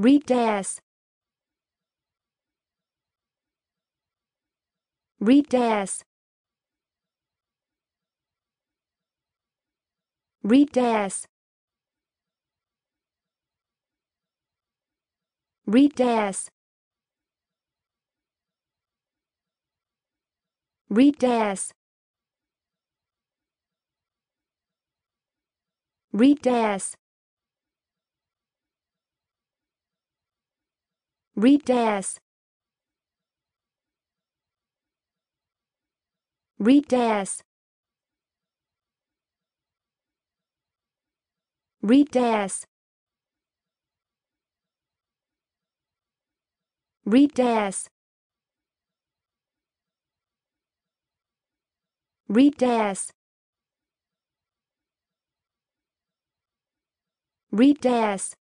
Read das. Read das. Read das. Read das. Read das. Read das. Read this. Read this. Read this. Read this. Read this. Read